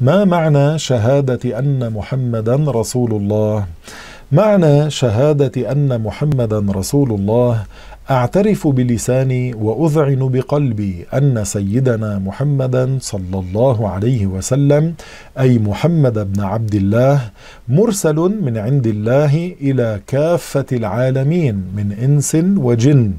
ما معنى شهادة أن محمدا رسول الله؟ معنى شهادة أن محمدا رسول الله اعترف بلساني واذعن بقلبي ان سيدنا محمدا صلى الله عليه وسلم اي محمد بن عبد الله مرسل من عند الله الى كافه العالمين من انس وجن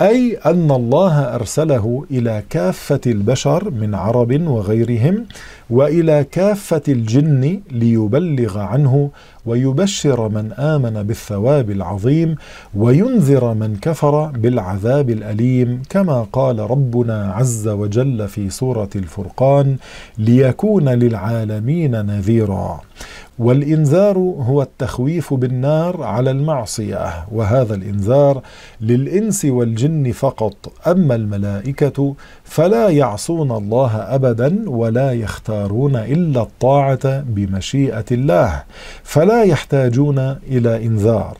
اي ان الله ارسله الى كافه البشر من عرب وغيرهم والى كافه الجن ليبلغ عنه ويبشر من امن بالثواب العظيم وينذر من كفر بالعذاب الأليم كما قال ربنا عز وجل في سورة الفرقان ليكون للعالمين نذيرا والإنذار هو التخويف بالنار على المعصية وهذا الإنذار للإنس والجن فقط أما الملائكة فلا يعصون الله أبدا ولا يختارون إلا الطاعة بمشيئة الله فلا يحتاجون إلى إنذار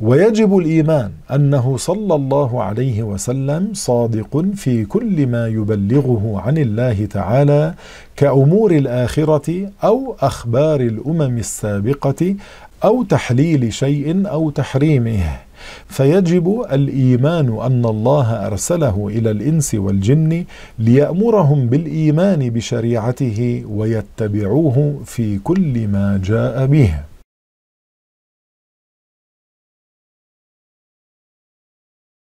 ويجب الإيمان أنه صلى الله عليه وسلم صادق في كل ما يبلغه عن الله تعالى كأمور الآخرة أو أخبار الأمم السابقة أو تحليل شيء أو تحريمه فيجب الايمان ان الله ارسله الى الانس والجن ليامرهم بالايمان بشريعته ويتبعوه في كل ما جاء به